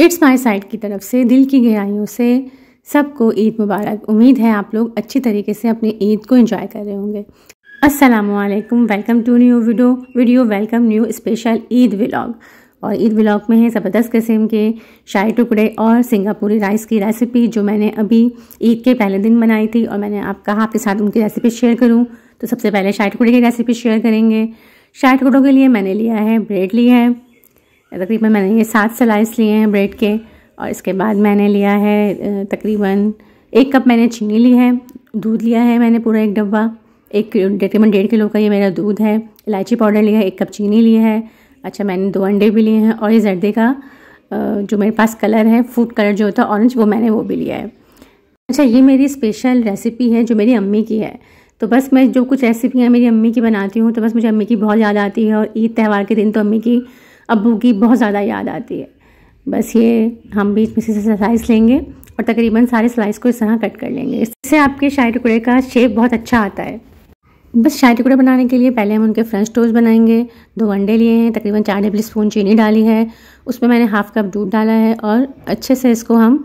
it's my side की तरफ से दिल की गहराइयों से सबको ईद मुबारक उम्मीद है आप लोग अच्छी तरीके से अपने ईद को एंजॉय कर रहे होंगे असलकम welcome to new video video welcome new special Eid vlog और ईद व्लॉग में है ज़बरदस्त किस्म के शाही टुकड़े और सिंगापुरी राइस की रेसिपी जो मैंने अभी ईद के पहले दिन बनाई थी और मैंने आप कहा आपके साथ उनकी रेसिपी शेयर करूँ तो सबसे पहले शाही टुकड़े की रेसिपी शेयर करेंगे शाही टुकड़ों के लिए मैंने लिया है ब्रेड लिया है तकरीबन मैंने ये सात स्लाइस लिए हैं ब्रेड के और इसके बाद मैंने लिया है तकरीबन एक कप मैंने चीनी ली है दूध लिया है मैंने पूरा एक डब्बा एक तकरीबन डेढ़ किलो का ये मेरा दूध है इलायची पाउडर लिया है एक कप चीनी लिया है अच्छा मैंने दो अंडे भी लिए हैं और ये जर्दे का जो मेरे पास कलर है फूड कलर जो होता है ऑरेंज वो मैंने वो भी लिया है अच्छा ये मेरी स्पेशल रेसिपी है जो मेरी अम्मी की है तो बस मैं जो कुछ रेसिपियाँ मेरी अम्मी की बनाती हूँ तो बस मुझे अम्मी की बहुत याद आती है और ईद त्यौहार के दिन तो अम्मी की अबू की बहुत ज़्यादा याद आती है बस ये हम बीच में से स्लाइस लेंगे और तकरीबन सारे स्लाइस को इस तरह कट कर लेंगे इससे आपके शाही टुकड़े का शेप बहुत अच्छा आता है बस शाही टुकड़े बनाने के लिए पहले हम उनके फ्रेंच टोस्ट बनाएंगे दो अंडे लिए हैं तकरीबन चार टेबल स्पून चीनी डाली है उसमें मैंने हाफ़ कप दूध डाला है और अच्छे से इसको हम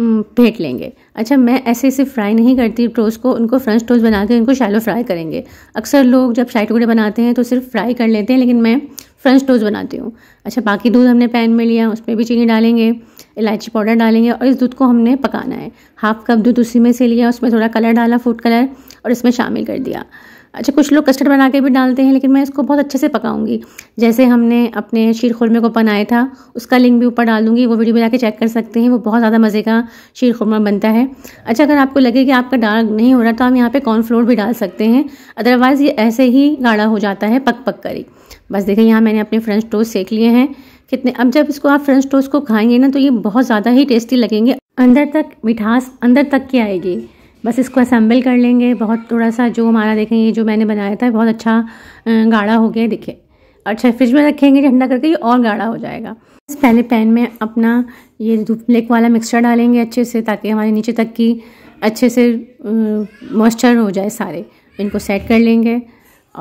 फेंट हम्म, लेंगे अच्छा मैं ऐसे ऐसे फ्राई नहीं करती टोस्ट को उनको फ्रेंच टोस्ट बना के उनको शैलो फ्राई करेंगे अक्सर लोग जब शाही टुकड़े बनाते हैं तो सिर्फ फ्राई कर लेते हैं लेकिन मैं फ्रेंच टोस्ट बनाती हूँ अच्छा बाकी दूध हमने पैन में लिया उसमें भी चीनी डालेंगे इलायची पाउडर डालेंगे और इस दूध को हमने पकाना है हाफ कप दूध उसी में से लिया उसमें थोड़ा कलर डाला फूड कलर और इसमें शामिल कर दिया अच्छा कुछ लोग कस्टर्ड बना के भी डालते हैं लेकिन मैं इसको बहुत अच्छे से पकाऊंगी जैसे हमने अपने शीर खुरमे को बनाया था उसका लिंक भी ऊपर डालूंगी वो वीडियो बना के चेक कर सकते हैं वो बहुत ज़्यादा मज़े का शीर खुरमा बनता है अच्छा अगर आपको लगे कि आपका डार्क नहीं हो रहा तो हम यहाँ पर कॉर्नफ्लोर भी डाल सकते हैं अदरवाइज़ ये ऐसे ही गाढ़ा हो जाता है पक पक कर ही बस देखिए यहाँ मैंने अपने फ्रेंच टोस्ट सेक लिए हैं कितने अब जब इसको आप फ्रेंच टोस्ट को खाएंगे ना तो ये बहुत ज़्यादा ही टेस्टी लगेंगे अंदर तक मिठास अंदर तक की आएगी बस इसको असम्बल कर लेंगे बहुत थोड़ा सा जो हमारा देखें ये जो मैंने बनाया था बहुत अच्छा गाढ़ा हो गया देखिए अच्छा फ्रिज में रखेंगे ठंडा करके ये और गाढ़ा हो जाएगा इस पहले पैन में अपना ये लेक वाला मिक्सचर डालेंगे अच्छे से ताकि हमारे नीचे तक की अच्छे से मॉइस्चर हो जाए सारे इनको सेट कर लेंगे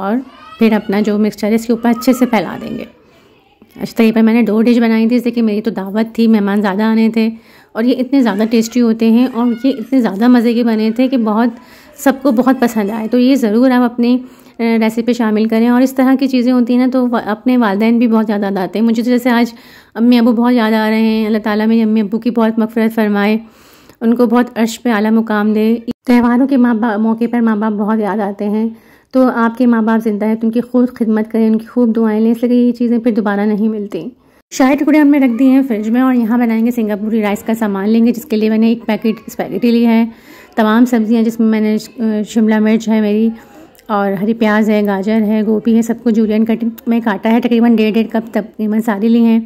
और फिर अपना जो मिक्सचर है इसके ऊपर अच्छे से फैला देंगे अच्छा तरीके तो पर मैंने दो डिश बनाई थी जैसे कि मेरी तो दावत थी मेहमान ज़्यादा आने थे और ये इतने ज़्यादा टेस्टी होते हैं और ये इतने ज़्यादा मज़े के बने थे कि बहुत सबको बहुत पसंद आए तो ये ज़रूर आप अपनी रेसिपी शामिल करें और इस तरह की चीज़ें होती हैं ना तो अपने वालदेन भी बहुत ज़्यादा आते हैं मुझे तो जैसे आज अम्मी अबू बहुत याद आ रहे हैं अल्लाह ताला मेरी अम्मी अबू की बहुत मफ़रत फरमाए उनको बहुत अर्श पे आला मुकाम दे त्यौहारों के माँ बाप मौके पर माँ बाप बहुत याद आते हैं तो आपके माँ बाप ज़िंदा है तो उनकी खूब खिदमत करें उनकी खूब दुआएँ लें इसलिए ये चीज़ें फिर दोबारा नहीं मिलती शाही टुकड़े हमने रख दिए हैं फ्रिज में और यहाँ बनाएंगे सिंगापुरी राइस का सामान लेंगे जिसके लिए मैंने एक पैकेट स्पैगेटी ली है तमाम सब्ज़ियाँ जिसमें मैंने शिमला मिर्च है मेरी और हरी प्याज है गाजर है गोभी है सबको जूलियन कटिंग में काटा है तकरीबन डेढ़ डेढ़ कप तकरीबन सारी ली हैं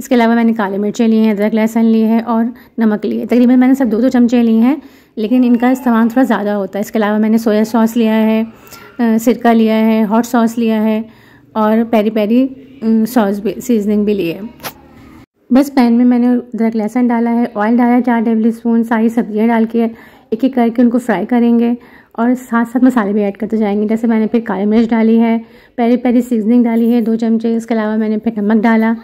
इसके अलावा मैंने काले मिर्चें ली हैं अदरक लहसुन लिए है और नमक लिए तकरीबन मैंने सब दो दो चमचे लिए हैं लेकिन इनका इस्तेमाल थोड़ा ज़्यादा होता है इसके अलावा मैंने सोया सॉस लिया है सिरका लिया है हॉट सॉस लिया है और पेरी पेरी सॉस भी सीजनिंग भी ली है बस पैन में मैंने अदरक लहसुन डाला है ऑयल डाला है चार टेबल स्पून सारी सब्जियाँ डाल के एक एक करके उनको फ्राई करेंगे और साथ साथ मसाले भी ऐड करते जाएंगे जैसे मैंने फिर काली मिर्च डाली है पहले पेरी सीजनिंग डाली है दो चमचे इसके अलावा मैंने फिर नमक डाला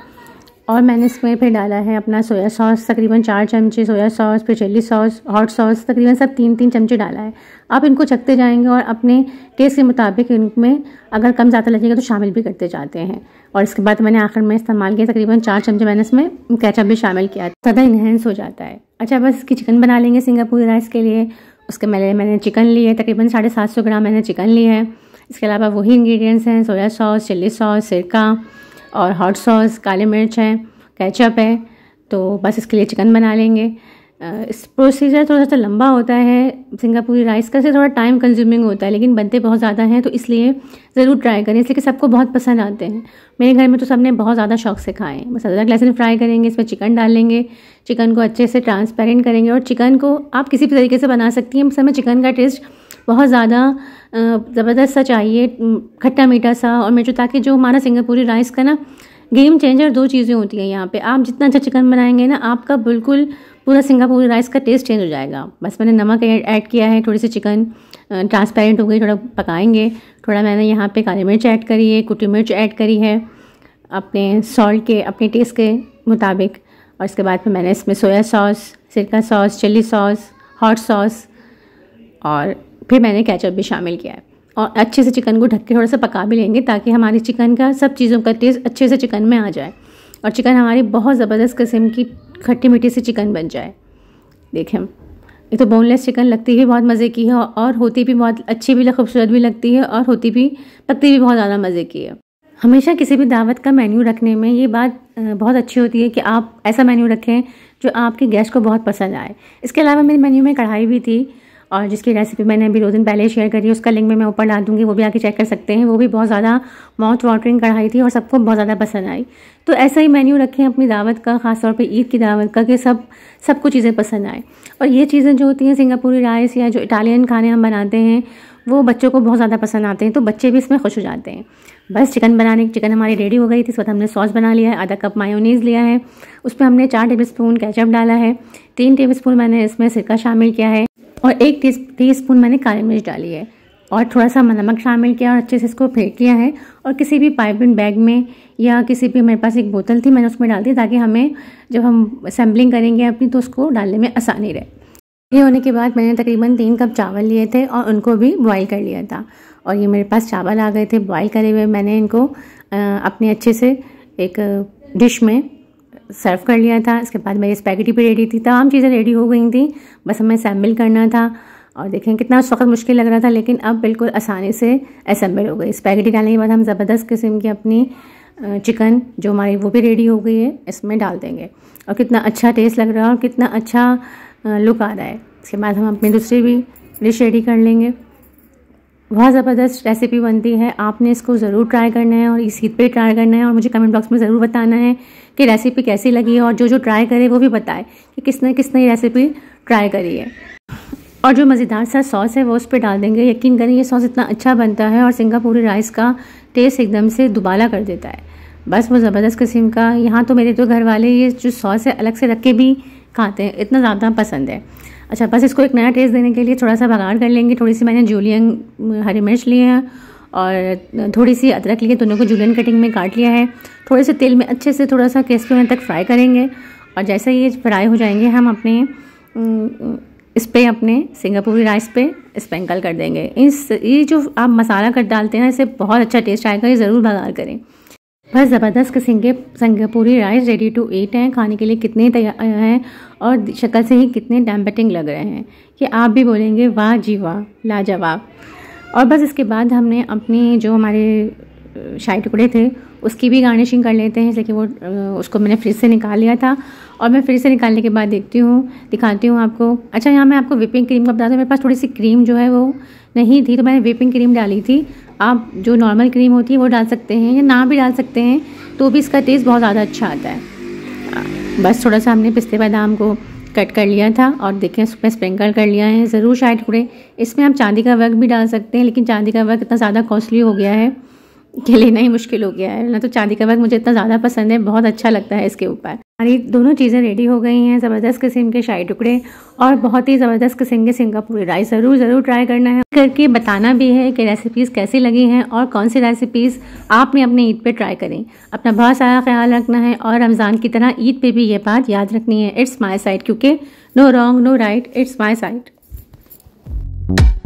और मैंने इसमें फिर डाला है अपना सोया सॉस तकरीबन चार चमचे सोया सॉस फिर चिल्ली सॉस हॉट सॉस तकरीबन सब तीन तीन चमचे डाला है आप इनको चखते जाएंगे और अपने टेस्ट के मुताबिक इनमें अगर कम ज़्यादा लगेगा तो शामिल भी करते जाते हैं और इसके बाद मैंने आखिर में इस्तेमाल किया तकरीबन चार चमचे मैंने इसमें कैचअप भी शामिल किया ज़्यादा इन्हेंस हो जाता है अच्छा बस इसकी चिकन बना लेंगे सिंगापुरी राइस के लिए उसके मैंने मैंने चिकन ली है तकरीबन साढ़े सात सौ ग्राम मैंने चिकन ली है इसके अलावा वही इंग्रेडिएंट्स हैं सोया सॉस चिल्ली सॉस सिरका और हॉट सॉस काले मिर्च है कैचअप है तो बस इसके लिए चिकन बना लेंगे इस प्रोसीजर थोड़ा सा लंबा होता है सिंगापुरी राइस का से थोड़ा टाइम कंज्यूमिंग होता है लेकिन बनते बहुत ज़्यादा हैं तो इसलिए ज़रूर ट्राई करें इसलिए कि सबको बहुत पसंद आते हैं मेरे घर में तो सबने बहुत ज़्यादा शौक से खाए हैं बस अदरक लहसुन फ्राई करेंगे इसमें चिकन डालेंगे चिकन को अच्छे से ट्रांसपेरेंट करेंगे और चिकन को आप किसी भी तरीके से बना सकती हैं इस समय चिकन का टेस्ट बहुत ज़्यादा ज़बरदस्त सा चाहिए खट्टा मीठा सा और मिर्च ताकि जो हमारा सिंगापुरी राइस का ना गेम चेंजर दो चीज़ें होती हैं यहाँ पे आप जितना अच्छा चिकन बनाएंगे ना आपका बिल्कुल पूरा सिंगापुरी राइस का टेस्ट चेंज हो जाएगा बस मैंने नमक ऐड किया है थोड़ी सी चिकन ट्रांसपेरेंट हो गई थोड़ा पकाएंगे थोड़ा मैंने यहाँ पे काली मिर्च ऐड करी है कुटी मिर्च ऐड करी है अपने सॉल्ट के अपने टेस्ट के मुताबिक और इसके बाद फिर मैंने इसमें सोया सॉस सिरका sauce chilli sauce hot sauce और फिर मैंने कैचअप भी शामिल किया है और अच्छे से चिकन को ढक के थोड़ा सा पका भी लेंगे ताकि हमारी चिकन का सब चीज़ों का टेस्ट अच्छे से चिकन में आ जाए और चिकन हमारी बहुत ज़बरदस्त किस्म की खट्टी मीठी सी चिकन बन जाए देखें ये तो बोनलेस चिकन लगती है बहुत मज़े की है और होती भी बहुत अच्छी भी खूबसूरत भी लगती है और होती भी पकती भी बहुत ज़्यादा मज़े की है हमेशा किसी भी दावत का मेन्यू रखने में ये बात बहुत अच्छी होती है कि आप ऐसा मेन्यू रखें जो आपके गेस्ट को बहुत पसंद आए इसके अलावा मेरे मेन्यू में कढ़ाई भी थी और जिसकी रेसिपी मैंने अभी दो दिन पहले शेयर करी है उसका लिंक में मैं ऊपर डाल दूँगी वो भी आके चेक कर सकते हैं वो भी बहुत ज़्यादा माउथ वाटरिंग कढ़ाई थी और सबको बहुत ज़्यादा पसंद आई तो ऐसा ही मेन्यू रखें अपनी दावत का ख़ासतौर पर ईद की दावत का कि सब सबको चीज़ें पसंद आए और ये चीज़ें जो होती हैं सिंगापुरी राइस या जो इटालियन खाने हम बनाते हैं वो बच्चों को बहुत ज़्यादा पसंद आते हैं तो बच्चे भी इसमें खुश हो जाते हैं बस चिकन बनाने की चिकन हमारी रेडी हो गई थी इस वक्त हमने सॉस बना लिया है आधा कप मायोनीज़ लिया है उस पर हमने चार टेबल स्पून कैचअप डाला है तीन टेबल स्पून मैंने इसमें सिरका शामिल किया है और एक टी स्पून मैंने काली मिर्च डाली है और थोड़ा सा नमक शामिल किया और अच्छे से इसको फेंट लिया है और किसी भी पाइपिंग बैग में या किसी भी मेरे पास एक बोतल थी मैंने उसमें डाल दी ताकि हमें जब हम सैम्पलिंग करेंगे अपनी तो उसको डालने में आसानी रहे ये होने के बाद मैंने तकरीबन तीन कप चावल लिए थे और उनको भी बॉईल कर लिया था और ये मेरे पास चावल आ गए थे बॉईल करे हुए मैंने इनको अपने अच्छे से एक डिश में सर्व कर लिया था इसके बाद मेरी स्पैगेटी भी रेडी थी तमाम चीज़ें रेडी हो गई थी बस हमें असेंबल करना था और देखें कितना उस वक्त मुश्किल लग रहा था लेकिन अब बिल्कुल आसानी से असेंबल हो गई स्पैगेटी डालने के बाद हम ज़बरदस्त किस्म की अपनी चिकन जो हमारी वो भी रेडी हो गई है इसमें डाल देंगे और कितना अच्छा टेस्ट लग रहा है और कितना अच्छा लुक आ रहा है इसके बाद हम अपनी दूसरी भी डिश रेडी कर लेंगे बहुत ज़बरदस्त रेसिपी बनती है आपने इसको ज़रूर ट्राई करना है और इस ईद पे ट्राई करना है और मुझे कमेंट बॉक्स में ज़रूर बताना है कि रेसिपी कैसी लगी है और जो जो ट्राई करे वो भी बताए कि किसने किसने ये रेसिपी ट्राई करी है और जो मज़ेदार सा सॉस है वो उस पर डाल देंगे यकीन करें ये सॉस इतना अच्छा बनता है और सिंगापुरी राइस का टेस्ट एकदम से दुबाला कर देता है बस वो ज़बरदस्त किस्म का यहाँ तो मेरे तो घर वाले ये जो सॉस है अलग से रख के भी खाते हैं इतना ज़्यादा पसंद है अच्छा बस इसको एक नया टेस्ट देने के लिए थोड़ा सा भगाड़ कर लेंगे थोड़ी सी मैंने जूलियन हरी मिर्च लिए हैं और थोड़ी सी अदरक लिए दोनों को जूलियन कटिंग में काट लिया है थोड़े से तेल में अच्छे से थोड़ा सा क्रिस्पी होने तक फ्राई करेंगे और जैसे ये फ्राई हो जाएंगे हम अपने इस पर अपने सिंगापुरी राइस पे स्पेंकल कर देंगे इस ये जो आप मसाला कर डालते हैं इससे बहुत अच्छा टेस्ट आएगा ये ज़रूर भगाड़ करें बस ज़बरदस्त किस्म के सिंगापुरी राइस रेडी टू ईट हैं खाने के लिए कितने तैयार हैं और शक्ल से ही कितने डैम्पटिंग लग रहे हैं कि आप भी बोलेंगे वाह जी वाह लाजवाब और बस इसके बाद हमने अपनी जो हमारे शाही टुकड़े थे उसकी भी गार्निशिंग कर लेते हैं जैसे कि वो उसको मैंने फ्रिज से निकाल लिया था और मैं फ्रिज से निकालने के बाद देखती हूँ दिखाती हूँ आपको अच्छा यहाँ मैं आपको विपिंग क्रीम का बता दूँ मेरे पास थोड़ी सी क्रीम जो है वो नहीं थी तो मैंने विपिंग क्रीम डाली थी आप जो नॉर्मल क्रीम होती है वो डाल सकते हैं या ना भी डाल सकते हैं तो भी इसका टेस्ट बहुत ज़्यादा अच्छा आता है बस थोड़ा सा हमने पिस्ते बादाम को कट कर लिया था और देखें उसमें स्प्रिंकल कर लिया है ज़रूर शायद थोड़े इसमें आप चांदी का वर्क भी डाल सकते हैं लेकिन चांदी का वर्क इतना ज़्यादा कॉस्टली हो गया है के लेना ही मुश्किल हो गया है ना तो चांदी का वर्क मुझे इतना ज़्यादा पसंद है बहुत अच्छा लगता है इसके ऊपर हमारी दोनों चीज़ें रेडी हो गई हैं ज़बरदस्त किस्म के शाही टुकड़े और बहुत ही ज़बरदस्त किस्म के सिंगापुरी राइस ज़रूर ज़रूर ट्राई करना है करके बताना भी है कि रेसिपीज़ कैसी लगी हैं और कौन सी रेसिपीज़ आपने अपने ईद पर ट्राई करें अपना बहुत सारा ख्याल रखना है और रमज़ान की तरह ईद पर भी ये बात याद रखनी है इट्स माई साइड क्योंकि no wrong no right it's my side